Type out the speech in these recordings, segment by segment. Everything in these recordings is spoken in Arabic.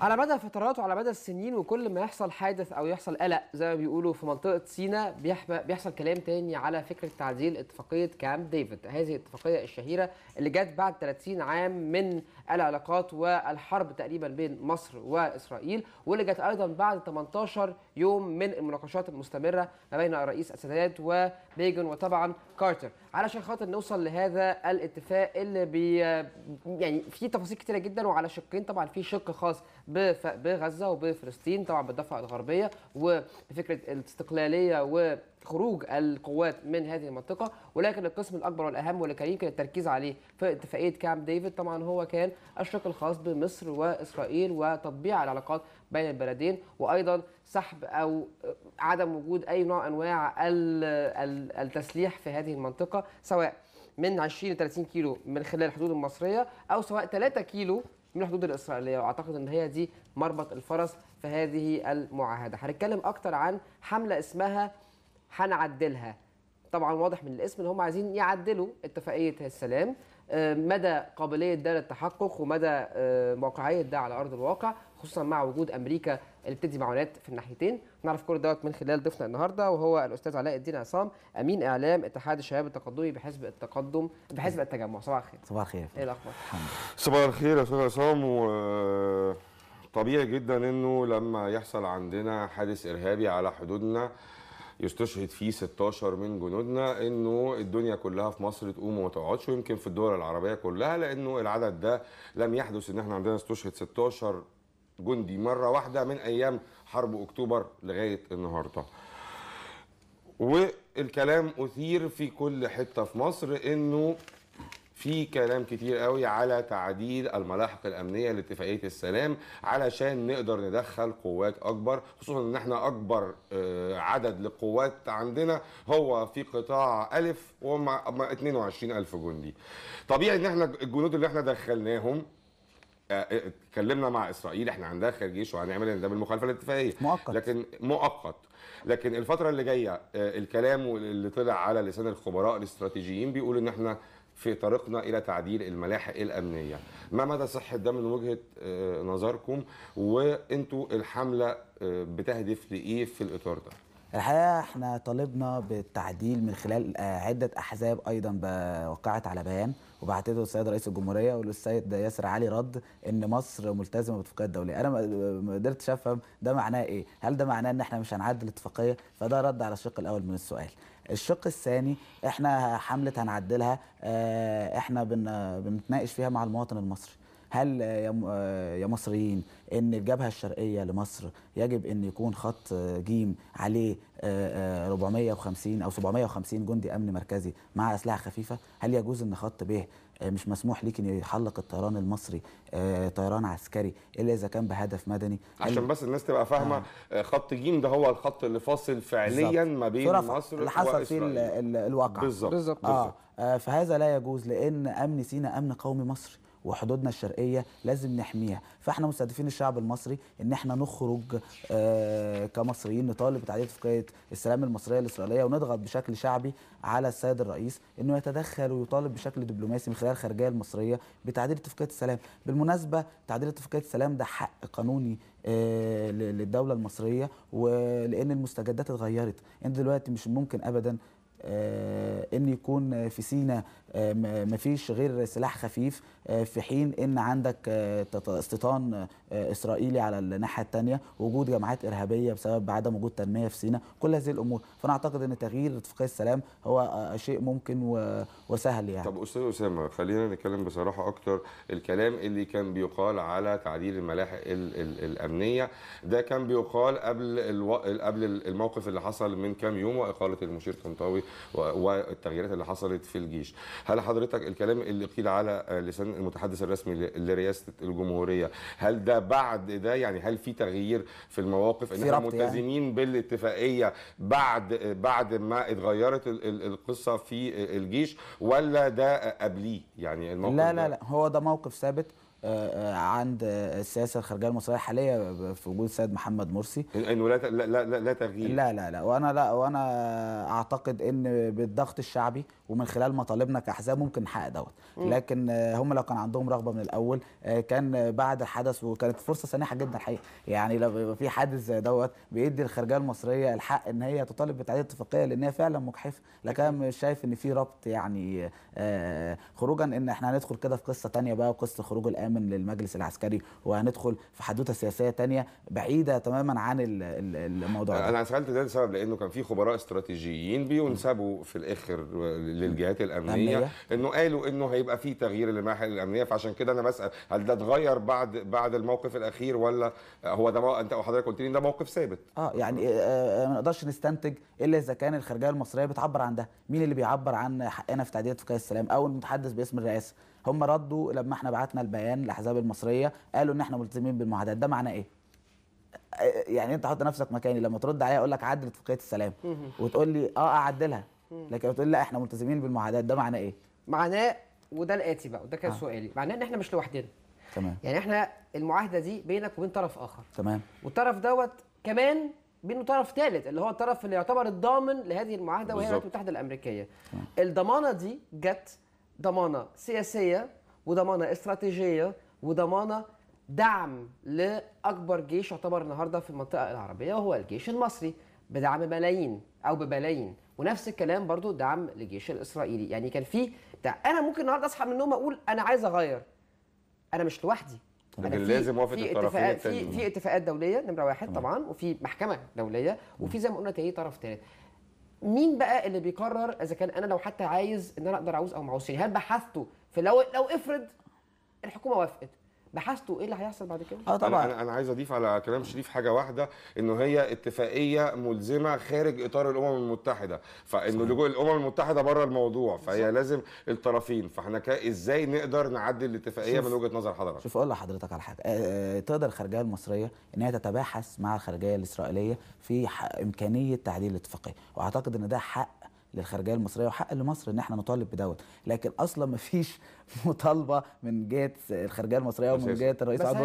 على مدى الفترات وعلى مدى السنين وكل ما يحصل حادث او يحصل قلق زي ما بيقولوا في منطقه سينا بيحصل كلام تاني على فكره تعديل اتفاقيه كامب ديفيد هذه الاتفاقيه الشهيره اللي جت بعد 30 عام من العلاقات والحرب تقريبا بين مصر واسرائيل واللي جت ايضا بعد 18 يوم من المناقشات المستمره ما بين الرئيس السادات وبيجن وطبعا كارتر علشان خاطر نوصل لهذا الاتفاق اللي بي يعني في تفاصيل كتيره جدا وعلى شقين طبعا في شق خاص بغزه وبفلسطين طبعا بالضفه الغربيه وبفكره الاستقلاليه و خروج القوات من هذه المنطقه ولكن القسم الاكبر والاهم واللي كان يمكن التركيز عليه في اتفاقيه كامب ديفيد طبعا هو كان الشق الخاص بمصر واسرائيل وتطبيع العلاقات بين البلدين وايضا سحب او عدم وجود اي نوع انواع التسليح في هذه المنطقه سواء من 20 ل 30 كيلو من خلال الحدود المصريه او سواء 3 كيلو من الحدود الاسرائيليه واعتقد ان هي دي مربط الفرس في هذه المعاهده هنتكلم اكتر عن حمله اسمها هنعدلها طبعا واضح من الاسم ان هم عايزين يعدلوا اتفاقيه السلام آه، مدى قابليه ده للتحقق ومدى آه، واقعيه ده على ارض الواقع خصوصا مع وجود امريكا اللي بتدي معونات في الناحيتين نعرف كل دوت من خلال ضيفنا النهارده وهو الاستاذ علاء الدين عصام امين اعلام اتحاد الشباب التقدمي بحزب التقدم بحزب التجمع صباح الخير صباح الخير ايه الاخبار صباح الخير يا استاذ عصام و آه، طبيعي جدا انه لما يحصل عندنا حادث ارهابي على حدودنا يستشهد فيه 16 من جنودنا انه الدنيا كلها في مصر تقوم وما تقعدش ويمكن في الدول العربيه كلها لانه العدد ده لم يحدث ان احنا عندنا استشهد 16 جندي مره واحده من ايام حرب اكتوبر لغايه النهارده. والكلام اثير في كل حته في مصر انه في كلام كتير قوي على تعديل الملاحق الامنيه لاتفاقيه السلام علشان نقدر ندخل قوات اكبر خصوصا ان احنا اكبر آه، عدد للقوات عندنا هو في قطاع الف وهم 22000 جندي طبيعي ان احنا الجنود اللي احنا دخلناهم آه، آه، اتكلمنا مع اسرائيل احنا هندخل جيش وهنعمل ده بالمخالفه الاتفاقيه مؤقت لكن مؤقت لكن الفتره اللي جايه الكلام اللي طلع على لسان الخبراء الاستراتيجيين بيقول ان احنا في طريقنا الى تعديل الملاحق الامنيه ما مدى صحه ده من وجهه آه، نظركم وانتوا الحمله آه، بتهدف لايه في الاطار ده الحقيقه احنا طالبنا بالتعديل من خلال آه، عده احزاب ايضا وقعت على بيان وبعتته للسيد رئيس الجمهوريه وللسيد ياسر علي رد ان مصر ملتزمه بالاتفاقيه الدوليه انا ما قدرتش افهم ده معناه ايه هل ده معناه ان احنا مش هنعدل الاتفاقيه فده رد على الشق الاول من السؤال الشق الثاني احنا حمله هنعدلها آه، احنا بنتناقش فيها مع المواطن المصري هل آه، يا مصريين ان الجبهه الشرقيه لمصر يجب ان يكون خط آه، جيم عليه 450 او 750 جندي امن مركزي مع اسلحه خفيفه هل يجوز ان خط ب آه، مش مسموح ليك ان يحلق الطيران المصري آه، طيران عسكري الا اذا كان بهدف مدني عشان بس الناس تبقى فاهمه آه. آه، خط ج ده هو الخط اللي فاصل فعليا ما بين مصر اللي حصل في الواقع بالظبط آه. آه فهذا لا يجوز لان امن سينا امن قومي مصري وحدودنا الشرقيه لازم نحميها فاحنا مستهدفين الشعب المصري ان احنا نخرج آه، كمصريين نطالب بتعديل اتفاقيه السلام المصريه الاسرائيليه ونضغط بشكل شعبي على السيد الرئيس انه يتدخل ويطالب بشكل دبلوماسي من خلال الخارجيه المصريه بتعديل اتفاقيه السلام بالمناسبه تعديل اتفاقيه السلام ده حق قانوني آه، للدوله المصريه ولان المستجدات اتغيرت انت دلوقتي مش ممكن ابدا آه، ان يكون في سينا آه، مفيش غير سلاح خفيف آه، في حين ان عندك آه، استيطان اسرائيلي على الناحيه الثانيه وجود جماعات ارهابيه بسبب عدم وجود تنميه في سيناء كل هذه الامور فانا اعتقد ان تغيير اتفاقيه السلام هو شيء ممكن وسهل يعني طب استاذ اسامه خلينا نتكلم بصراحه اكتر الكلام اللي كان بيقال على تعديل الملاحق الـ الـ الامنيه ده كان بيقال قبل الو... قبل الموقف اللي حصل من كام يوم واقاله المشير طنطاوي والتغييرات اللي حصلت في الجيش هل حضرتك الكلام اللي قيل على لسان المتحدث الرسمي لرئاسه الجمهوريه هل ده بعد ده يعني هل في تغيير في المواقف ان احنا ملتزمين يعني. بالاتفاقيه بعد بعد ما اتغيرت القصه في الجيش ولا ده قبليه يعني الموقف لا لا لا هو ده موقف ثابت عند السياسه الخارجيه المصريه الحاليه في وجود السيد محمد مرسي انه لا لا لا لا تغيير لا لا لا وانا لا وانا اعتقد ان بالضغط الشعبي ومن خلال مطالبنا كاحزاب ممكن نحقق دوت لكن هم لو كان عندهم رغبه من الاول آه، كان بعد الحدث وكانت فرصه سانحه جدا الحقيقه يعني لو في حادث زي دوت بيدي الخارجيه المصريه الحق ان هي تطالب بتعديل الاتفاقيه لان هي فعلا مجحفه لكن مش شايف ان في ربط يعني آه، خروجا ان احنا هندخل كده في قصه ثانيه بقى وقصه خروج الامن تماما للمجلس العسكري وهندخل في حدوته سياسيه ثانيه بعيده تماما عن الموضوع ده. انا سالت ده لسبب لانه كان في خبراء استراتيجيين بينسبوا في الاخر للجهات الامنيه أمنية. انه قالوا انه هيبقى في تغيير للمراحل الامنيه فعشان كده انا بسال هل ده اتغير بعد بعد الموقف الاخير ولا هو ده انت وحضرتك قلت لي ده موقف ثابت اه يعني آه، آه، ما نقدرش نستنتج الا اذا كان الخارجيه المصريه بتعبر عن ده مين اللي بيعبر عن حقنا في تعديلات في قياس السلام او المتحدث باسم الرئاسه هم ردوا لما احنا بعتنا البيان للاحزاب المصريه قالوا ان احنا ملتزمين بالمعاهدات ده معناه ايه يعني انت حط نفسك مكاني لما ترد عليا اقول لك عدل اتفاقيه السلام وتقول لي اه اعدلها آه، لكن تقول لا احنا ملتزمين بالمعاهدات ده معناه ايه معناه وده الاتي بقى وده كان آه. سؤالي معناه ان احنا مش لوحدنا تمام يعني احنا المعاهده دي بينك وبين طرف اخر تمام والطرف دوت كمان بينه طرف ثالث اللي هو الطرف اللي يعتبر الضامن لهذه المعاهده وهي الولايات المتحده الامريكيه الضمانه دي جت ضمانه سياسيه وضمانه استراتيجيه وضمانه دعم لاكبر جيش يعتبر النهارده في المنطقه العربيه وهو الجيش المصري بدعم ملايين او بملايين ونفس الكلام برضو دعم للجيش الاسرائيلي يعني كان في انا ممكن النهارده اصحى من النوم اقول انا عايز اغير انا مش لوحدي أنا لكن لازم وافد الطرفين في في اتفاقات دوليه نمره واحد طبعا وفي محكمه دوليه وفي زي ما قلنا تاني طرف ثالث مين بقى اللي بيقرر اذا كان انا لو حتى عايز ان انا اقدر اعوز او ما اعوزش هل بحثته في لو لو افرض الحكومه وافقت بحثتوا ايه اللي هيحصل بعد كده؟ اه طبعا انا انا عايز اضيف على كلام شريف حاجه واحده انه هي اتفاقيه ملزمه خارج اطار الامم المتحده فانه لجوء الامم المتحده بره الموضوع فهي صح. لازم الطرفين فاحنا ازاي نقدر نعدل الاتفاقيه من وجهه نظر حضرتك؟ شوف اقول لحضرتك على حاجه آه،, أه تقدر الخارجيه المصريه ان هي تتباحث مع الخارجيه الاسرائيليه في امكانيه تعديل الاتفاقيه واعتقد ان ده حق للخارجيه المصريه وحق لمصر ان احنا نطالب بدوت لكن اصلا ما فيش مطالبه من جهه الخارجيه المصريه ومن جهه الرئيس عبد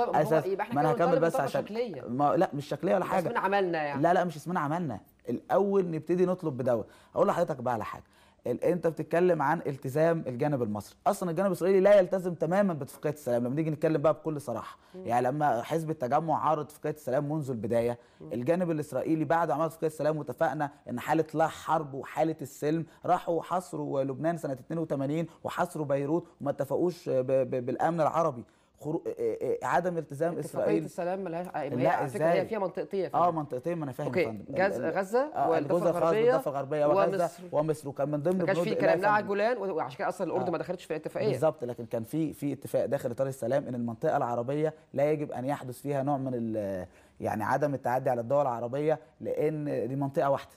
الناصر بس هي يبقى احنا ما انا هكمل بس عشان شكلية. ما لا مش شكليه ولا حاجه اسمنا عملنا يعني لا لا مش اسمنا عملنا الاول نبتدي نطلب بدوت اقول لحضرتك بقى على حاجه انت بتتكلم عن التزام الجانب المصري اصلا الجانب الاسرائيلي لا يلتزم تماما باتفاقيه السلام لما نيجي نتكلم بقى بكل صراحه يعني لما حزب التجمع عارض اتفاقيه السلام منذ البدايه الجانب الاسرائيلي بعد عمليه اتفاقيه السلام واتفقنا ان حاله لا حرب وحاله السلم راحوا حصروا لبنان سنه 82 وحصروا بيروت وما اتفقوش بالامن العربي خرو... آه، آه، آه، عدم التزام اسرائيل اتفاقيه السلام ملهاش لا ازاي هي فيها منطقتين فيها. اه منطقتين ما انا فاهم يا فندم جز... غزه والضفه الغربيه والضفه الغربيه وغزه ومصر وكان من ضمن ما كانش في كلام لا على الجولان وعشان كده اصلا الاردن آه. ما دخلتش في الاتفاقيه بالظبط لكن كان في في اتفاق داخل اطار السلام ان المنطقه العربيه لا يجب ان يحدث فيها نوع من ال... يعني عدم التعدي على الدول العربيه لان دي منطقه واحده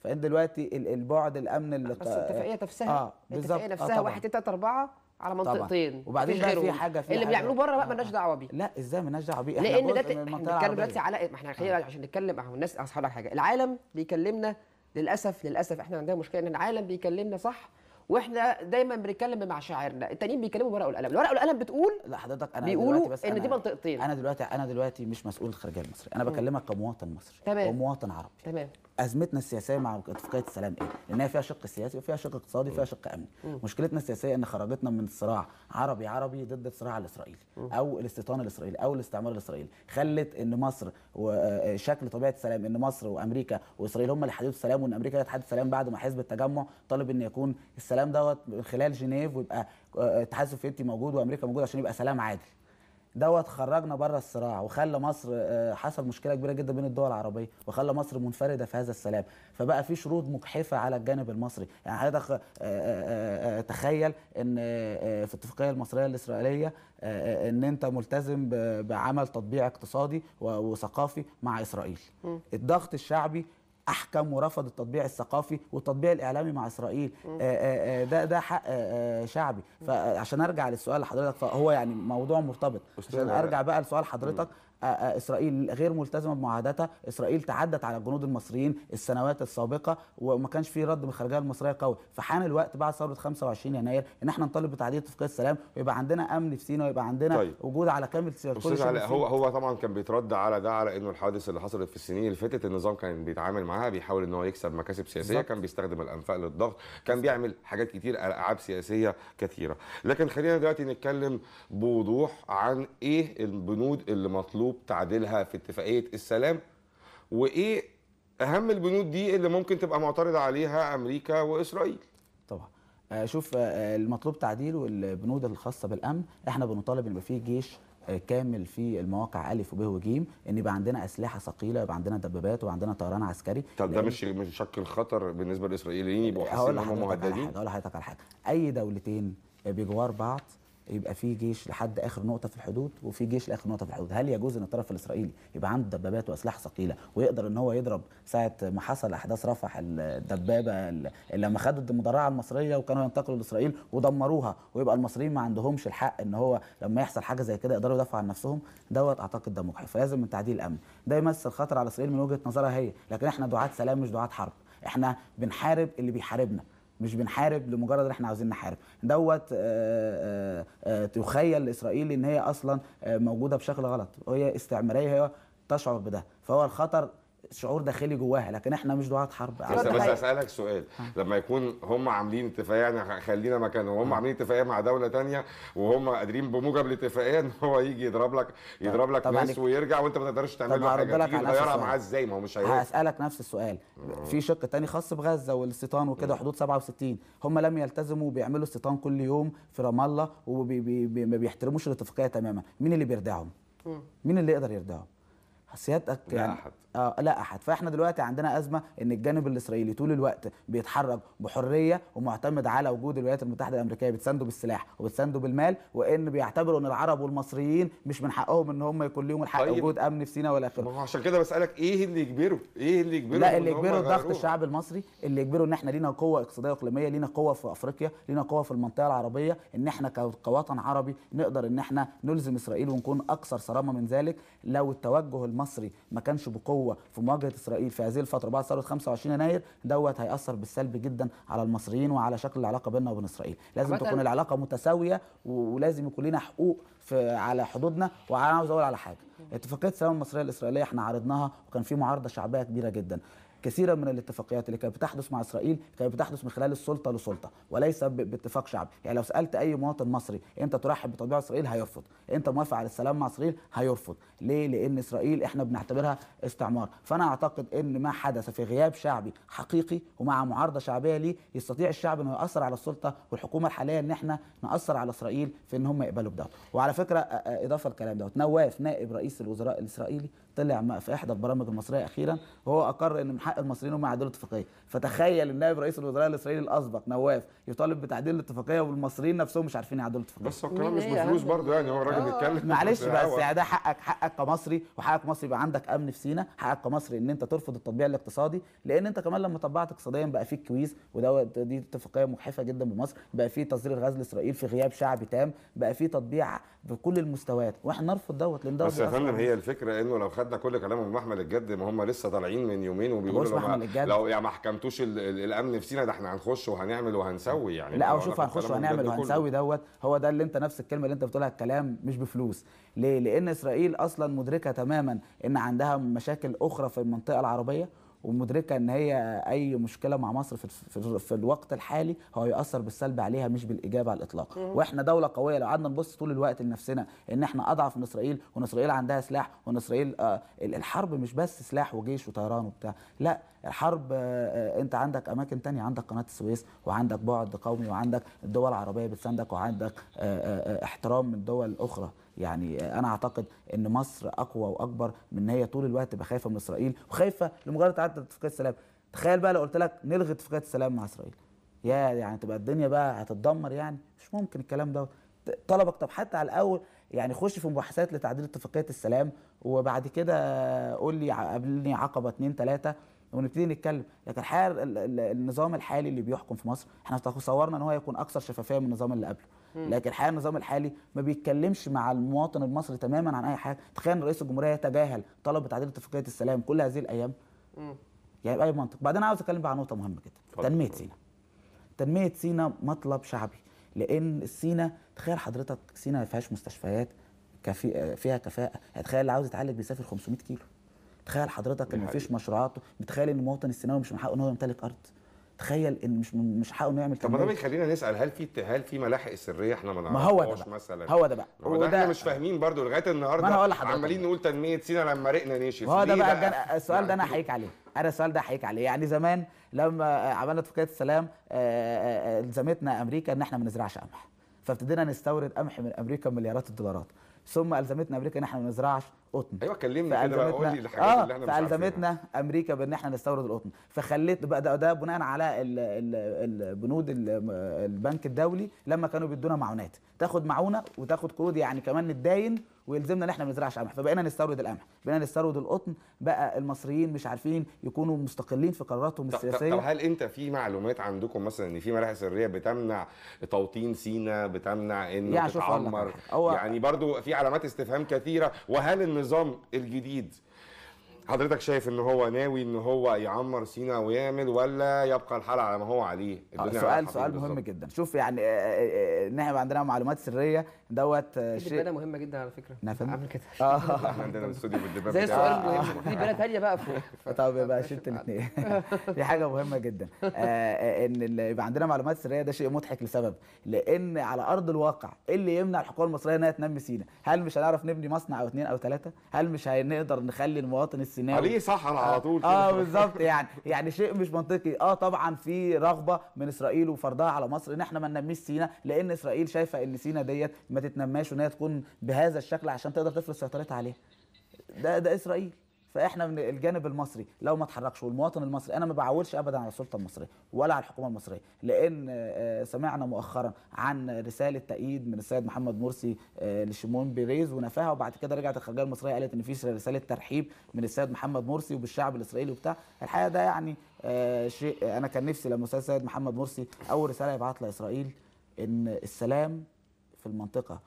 فان دلوقتي البعد الامن اللي بس الاتفاقيه نفسها آه الاتفاقيه نفسها 1 2 3 4 على منطقتين طبعا. وبعدين بقى في حاجه في اللي بيعملوه بره بقى مالناش دعوه بيه لا ازاي مالناش دعوه بيه لان ده بنتكلم دلوقتي على إيه؟ ما احنا خلينا آه. عشان نتكلم اهو الناس اصحاب حاجه العالم بيكلمنا للاسف للاسف احنا عندنا مشكله ان العالم بيكلمنا صح واحنا دايما بنتكلم مع شاعرنا التانيين بيتكلموا بورقه والقلم الورقه والقلم بتقول لا حضرتك انا بيقولوا بس ان دي منطقتين انا دلوقتي انا دلوقتي مش مسؤول الخارجيه المصري انا بكلمك كمواطن مصري تمام ومواطن عربي تمام ازمتنا السياسيه مع اتفاقيه السلام ايه؟ لانها فيها شق سياسي وفيها شق اقتصادي وفيها شق امني. مم. مشكلتنا السياسيه ان خرجتنا من صراع عربي عربي ضد الصراع الاسرائيلي مم. او الاستيطان الاسرائيلي او الاستعمار الاسرائيلي، خلت ان مصر وشكل آه، طبيعه السلام ان مصر وامريكا واسرائيل هم اللي حددوا السلام وان امريكا هي السلام بعد ما حزب التجمع طالب ان يكون السلام الكلام دوت من خلال جنيف ويبقى الاتحاد آه، السوفيتي موجود وامريكا موجوده عشان يبقى سلام عادل دوت خرجنا بره الصراع وخلى مصر آه، حصل مشكله كبيره جدا بين الدول العربيه وخلى مصر منفرده في هذا السلام فبقى في شروط مجحفه على الجانب المصري يعني حضرتك آه، تخيل ان في الاتفاقيه المصريه الاسرائيليه ان انت ملتزم بعمل تطبيع اقتصادي وثقافي مع اسرائيل الضغط الشعبي احكم ورفض التطبيع الثقافي والتطبيع الاعلامي مع اسرائيل آه، آه، آه، ده ده حق شعبي فعشان ارجع للسؤال لحضرتك فهو يعني موضوع مرتبط عشان ارجع بقى لسؤال حضرتك آه، آه، اسرائيل غير ملتزمه بمعاهداتها اسرائيل تعدت على الجنود المصريين السنوات السابقه وما كانش في رد من الخارجيه المصريه قوي فحان الوقت بعد ثوره 25 يناير ان احنا نطالب بتعديل اتفاقيه السلام ويبقى عندنا امن في سيناء ويبقى عندنا طيب. وجود على كامل استاذ على هو هو طبعا كان بيترد على ده على انه الحوادث اللي حصلت في السنين اللي فاتت النظام كان بيتعامل معاها بيحاول ان هو يكسب مكاسب سياسيه بالزبط. كان بيستخدم الانفاق للضغط كان بيعمل حاجات كتير العاب سياسيه كثيره لكن خلينا دلوقتي نتكلم بوضوح عن ايه البنود اللي مطلوب حروب تعديلها في اتفاقيه السلام وايه اهم البنود دي اللي ممكن تبقى معترضه عليها امريكا واسرائيل طبعا آه، شوف آه، المطلوب تعديل والبنود الخاصه بالامن احنا بنطالب ان يبقى فيه جيش آه، كامل في المواقع الف وب وج ان يبقى عندنا اسلحه ثقيله يبقى عندنا دبابات وعندنا طيران عسكري طب ده مش مش شكل خطر بالنسبه للاسرائيليين يبقوا حاسين ان هم مهددين هقول لحضرتك على حاجه اي دولتين بجوار بعض يبقى في جيش لحد اخر نقطه في الحدود وفي جيش لاخر نقطه في الحدود هل يجوز ان الطرف الاسرائيلي يبقى عنده دبابات واسلحه ثقيله ويقدر ان هو يضرب ساعه ما حصل احداث رفح الدبابه لما خدوا المدرعه المصريه وكانوا ينتقلوا لاسرائيل ودمروها ويبقى المصريين ما عندهمش الحق ان هو لما يحصل حاجه زي كده يقدروا يدافعوا عن نفسهم دوت اعتقد ده مجحف فلازم من تعديل الامن ده يمثل خطر على اسرائيل من وجهه نظرها هي لكن احنا دعاه سلام مش دعاه حرب احنا بنحارب اللي بيحاربنا مش بنحارب لمجرد ان احنا عاوزين نحارب دوت آه، آه، آه، تخيل اسرائيل ان هي اصلا موجوده بشكل غلط وهي استعماريه هي تشعر بده فهو الخطر شعور داخلي جواها لكن احنا مش دعاة حرب بس بس اسالك سؤال لما يكون هم عاملين اتفاقيه يعني خلينا مكانهم هم عاملين اتفاقيه مع دوله تانية وهم قادرين بموجب الاتفاقيه ان هو يجي يضرب لك يضرب لك ناس ويرجع وانت ما تقدرش تعمل له حاجه لك تغيرها معاه ازاي ما هو مش هيرجع هسالك نفس السؤال في شق تاني خاص بغزه والاستيطان وكده حدود 67 هم لم يلتزموا بيعملوا استيطان كل يوم في رام الله وما بيحترموش الاتفاقيه تماما مين اللي بيردعهم مين اللي يقدر يردعهم سيادتك لا يعني احد اه لا احد فاحنا دلوقتي عندنا ازمه ان الجانب الاسرائيلي طول الوقت بيتحرك بحريه ومعتمد على وجود الولايات المتحده الامريكيه بتسنده بالسلاح وبتسنده بالمال وان بيعتبروا ان العرب والمصريين مش من حقهم ان هم يكون ليهم الحق طيب. وجود امن في سيناء ولا اخره ما هو عشان كده بسالك ايه اللي يجبره ايه اللي يجبره لا اللي يجبره ضغط الشعب المصري اللي يجبره ان احنا لينا قوه اقتصاديه اقليميه لينا قوه في افريقيا لينا قوه في المنطقه العربيه ان احنا كوطن عربي نقدر ان احنا نلزم اسرائيل ونكون اكثر صرامه من ذلك لو التوجه المصري ما كانش بقوه في مواجهه اسرائيل في هذه الفتره بعد ثوره 25 يناير دوت هياثر بالسلب جدا على المصريين وعلى شكل العلاقه بيننا وبين اسرائيل لازم تكون العلاقه متساويه ولازم يكون لنا حقوق في على حدودنا وعاوز اقول على حاجه اتفاقيه السلام المصريه الاسرائيليه احنا عرضناها وكان في معارضه شعبيه كبيره جدا كثيرا من الاتفاقيات اللي كانت بتحدث مع اسرائيل كانت بتحدث من خلال السلطه لسلطه وليس باتفاق شعبي يعني لو سالت اي مواطن مصري انت ترحب بتطبيع اسرائيل هيرفض انت موافق على السلام مع اسرائيل هيرفض ليه لان اسرائيل احنا بنعتبرها استعمار فانا اعتقد ان ما حدث في غياب شعبي حقيقي ومع معارضه شعبيه ليه يستطيع الشعب انه ياثر على السلطه والحكومه الحاليه ان احنا ناثر على اسرائيل في ان هم يقبلوا بده وعلى فكره اضافه الكلام دوت نواف نائب رئيس الوزراء الاسرائيلي طلع في احدى البرامج المصريه اخيرا وهو اقر ان حق المصريين هم يعدلوا الاتفاقيه فتخيل النائب رئيس الوزراء الاسرائيلي الاسبق نواف يطالب بتعديل الاتفاقيه والمصريين نفسهم مش عارفين يعدلوا الاتفاقيه بس هو الكلام مش بفلوس برضه يعني هو الراجل آه. بيتكلم معلش بس يعني ده حقك حقك كمصري وحقك مصري يبقى عندك امن في سينا حقك كمصري ان انت ترفض التطبيع الاقتصادي لان انت كمان لما طبعت اقتصاديا بقى فيك كويس وده دي اتفاقيه مجحفه جدا بمصر بقى في تصدير الغاز لاسرائيل في غياب شعبي تام بقى في تطبيع بكل المستويات واحنا نرفض دوت لان دوت بس يا فندم هي الفكره انه لو خدنا كل كلامهم محمل الجد ما هم لسه طالعين من يومين وبيقولوا لو, ما لو يعني ما حكمتوش الامن في سينا ده احنا هنخش وهنعمل وهنسوي يعني لا شوف هنخش وهنعمل وهنسوي دوت هو ده اللي انت نفس الكلمه اللي انت بتقولها الكلام مش بفلوس ليه لان اسرائيل اصلا مدركه تماما ان عندها مشاكل اخرى في المنطقه العربيه ومدركه ان هي اي مشكله مع مصر في, في, في الوقت الحالي هو يؤثر بالسلب عليها مش بالايجاب على الاطلاق مم. واحنا دوله قويه لو قعدنا نبص طول الوقت لنفسنا ان احنا اضعف من اسرائيل وان اسرائيل عندها سلاح وان اسرائيل آه الحرب مش بس سلاح وجيش وطيران وبتاع لا الحرب آه،, آه انت عندك اماكن تانية عندك قناه السويس وعندك بعد قومي وعندك الدول العربيه بتساندك وعندك آه آه, آه، احترام من دول اخرى يعني آه، انا اعتقد ان مصر اقوى واكبر من ان هي طول الوقت تبقى خايفه من اسرائيل وخايفه لمجرد حتى اتفاقيه السلام تخيل بقى لو قلت لك نلغي اتفاقيه السلام مع اسرائيل يا يعني تبقى الدنيا بقى هتتدمر يعني مش ممكن الكلام ده طلبك طب حتى على الاول يعني خش في مباحثات لتعديل اتفاقيه السلام وبعد كده قول لي قابلني عقبه اثنين ثلاثه ونبتدي نتكلم لكن الحقيقه النظام الحالي اللي بيحكم في مصر احنا تصورنا ان هو هيكون اكثر شفافيه من النظام اللي قبله لكن الحقيقه النظام الحالي ما بيتكلمش مع المواطن المصري تماما عن اي حاجه تخيل رئيس الجمهوريه يتجاهل طلب تعديل اتفاقيه السلام كل هذه الايام يعني باي منطق بعدين عاوز اتكلم بقى عن نقطه مهمه جدا تنميه سينا تنميه سينا مطلب شعبي لان سينا تخيل حضرتك سينا ما فيهاش مستشفيات كفي... فيها كفاءه يعني تخيل اللي عاوز يتعالج بيسافر 500 كيلو تخيل حضرتك ان مفيش مشروعات متخيل ان المواطن السيناوي مش من حقه ان هو يمتلك ارض تخيل ان مش مش حقه انه يعمل طب ده بيخلينا نسال هل في هل في ملاحق سريه احنا ما نعرفهاش مثلا هو ده بقى هو ده احنا مش فاهمين برضو لغايه النهارده عمالين نقول تنميه سينا لما رقنا نشف هو ده بقى, بقى السؤال ده انا يعني هحيك عليه انا السؤال ده هحيك عليه يعني زمان لما عملنا اتفاقيه السلام آه، آه، آه، الزمتنا امريكا ان احنا ما نزرعش قمح فابتدينا نستورد قمح من امريكا بمليارات الدولارات ثم الزمتنا امريكا ان احنا ما نزرعش قطن ايوه كلمني كده بقى قول لي الحاجات آه اللي احنا مش فالزمتنا امريكا بان احنا نستورد القطن فخليت بقى ده, ده بناء على ال ال البنود البنك الدولي لما كانوا بيدونا معونات تاخد معونه وتاخد قروض يعني كمان نتداين ويلزمنا ان احنا ما نزرعش قمح فبقينا نستورد القمح بقينا نستورد القطن بقى المصريين مش عارفين يكونوا مستقلين في قراراتهم السياسيه طب, طب هل انت في معلومات عندكم مثلا ان في ملاحق سريه بتمنع توطين سينا بتمنع انه يعني تتعمر يعني برضو في علامات استفهام كثيره وهل النظام الجديد حضرتك شايف ان هو ناوي ان هو يعمر سينا ويعمل ولا يبقى الحال على ما هو عليه آه، الدنيا سؤال سؤال مهم بالزبط. جدا شوف يعني ان آه، آه، احنا عندنا معلومات سريه دوت شيء الدبانه مهمه جدا على فكره انا فاهم قبل كده عندنا الاستوديو بالدبانه زي السؤال المهم في دبانه ثانيه بقى فوق طب يبقى شلت الاثنين دي حاجه مهمه جدا ان يبقى عندنا معلومات سريه ده شيء مضحك لسبب لان على ارض الواقع اللي يمنع الحكومه المصريه انها تنمي سينا هل مش هنعرف نبني مصنع او اثنين او ثلاثه هل مش هنقدر نخلي المواطن السوري السيناوي عليه صحرا آه. على طول اه, آه بالظبط يعني يعني شيء مش منطقي اه طبعا في رغبه من اسرائيل وفرضها على مصر ان احنا ما ننميش سينا لان اسرائيل شايفه ان سينا ديت ما تتنماش وان هي تكون بهذا الشكل عشان تقدر تفرض سيطرتها عليها ده ده اسرائيل فاحنا من الجانب المصري لو ما اتحركش والمواطن المصري انا ما بعولش ابدا على السلطه المصريه ولا على الحكومه المصريه لان آه، آه، سمعنا مؤخرا عن رساله تأييد من السيد محمد مرسي آه، لشيمون بيريز ونفاها وبعد كده رجعت الخارجيه المصريه قالت ان في رساله ترحيب من السيد محمد مرسي وبالشعب الاسرائيلي وبتاع الحقيقه ده يعني شيء انا كان نفسي لما السيد محمد مرسي اول رساله يبعتها لاسرائيل ان السلام في المنطقه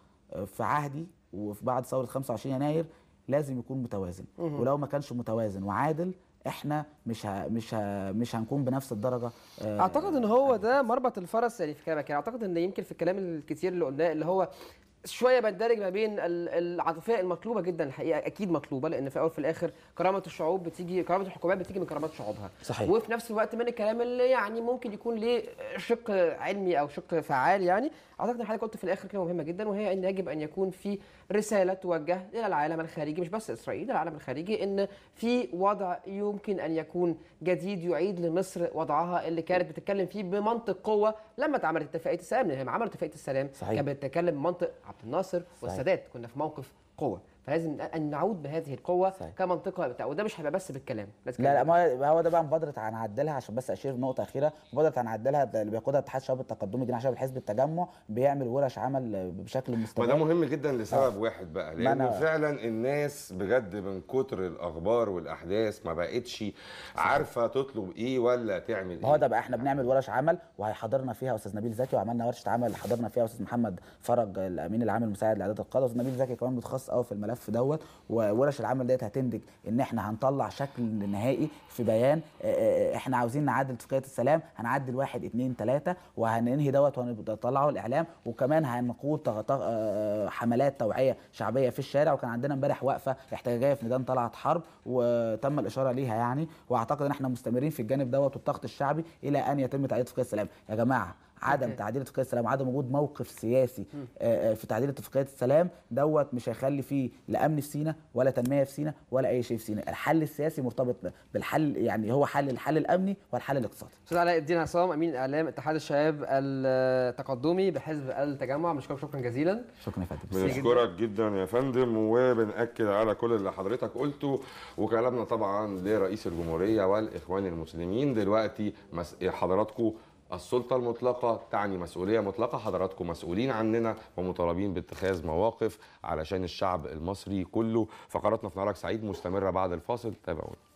في عهدي وفي بعد ثوره 25 يناير لازم يكون متوازن مه. ولو ما كانش متوازن وعادل احنا مش ها مش ها مش هنكون بنفس الدرجه آه، اعتقد ان هو آه، ده مربط الفرس يعني في كلامك يعني اعتقد ان يمكن في الكلام الكثير اللي قلناه اللي هو شويه بندرج ما بين العاطفيه المطلوبه جدا الحقيقه اكيد مطلوبه لان في الاول وفي الاخر كرامه الشعوب بتيجي كرامه الحكومات بتيجي من كرامات شعوبها صحيح. وفي نفس الوقت من الكلام اللي يعني ممكن يكون ليه شق علمي او شق فعال يعني اعتقد ان حضرتك قلت في الاخر كلمه مهمه جدا وهي ان يجب ان يكون في رساله توجه الى العالم الخارجي مش بس اسرائيل العالم الخارجي ان في وضع يمكن ان يكون جديد يعيد لمصر وضعها اللي كانت بتتكلم فيه بمنطق قوه لما اتعملت اتفاقيه السلام لما عملت اتفاقيه السلام كانت بتتكلم منطق عبد الناصر والسادات كنا في موقف قوه فلازم ان نعود بهذه القوه صحيح. كمنطقه بتاع وده مش هيبقى بس بالكلام لا لا ما هو ده بقى مبادره هنعدلها عشان بس اشير نقطه اخيره مبادره هنعدلها اللي بيقودها اتحاد شباب التقدمي جناح شباب الحزب التجمع بيعمل ورش عمل بشكل مستمر ما ده مهم جدا لسبب آه. واحد بقى لان أنا... فعلا الناس بجد من كتر الاخبار والاحداث ما بقتش عارفه تطلب ايه ولا تعمل ايه هو ده بقى احنا بنعمل ورش عمل وهيحضرنا فيها استاذ نبيل زكي وعملنا ورشه عمل حضرنا فيها استاذ محمد فرج الامين العام المساعد لاعداد القاده استاذ نبيل زكي كمان متخصص قوي في الملف الملف دوت وورش العمل ديت هتنتج ان احنا هنطلع شكل نهائي في بيان احنا عاوزين نعدل اتفاقيه السلام هنعدل واحد اثنين ثلاثه وهننهي دوت وهنطلعه الاعلام وكمان هنقود حملات توعيه شعبيه في الشارع وكان عندنا امبارح وقفه احتجاجيه في ميدان طلعت حرب وتم الاشاره ليها يعني واعتقد ان احنا مستمرين في الجانب دوت والضغط الشعبي الى ان يتم تعديل اتفاقيه السلام يا جماعه عدم okay. تعديل اتفاقيه السلام عدم وجود موقف سياسي آه، آه، في تعديل اتفاقيه السلام دوت مش هيخلي فيه لا امن في سينا ولا تنميه في سينا ولا اي شيء في سينا الحل السياسي مرتبط بالحل يعني هو حل الحل الامني والحل الاقتصادي استاذ علاء الدين عصام امين اعلام اتحاد الشباب التقدمي بحزب التجمع بشكرك شكرا جزيلا شكرا يا فندم بنشكرك جدا يا فندم وبناكد على كل اللي حضرتك قلته وكلامنا طبعا لرئيس الجمهوريه والاخوان المسلمين دلوقتي حضراتكم السلطة المطلقة تعني مسؤولية مطلقة حضراتكم مسؤولين عننا ومطالبين باتخاذ مواقف علشان الشعب المصري كله فقراتنا في نهارك سعيد مستمرة بعد الفاصل تابعونا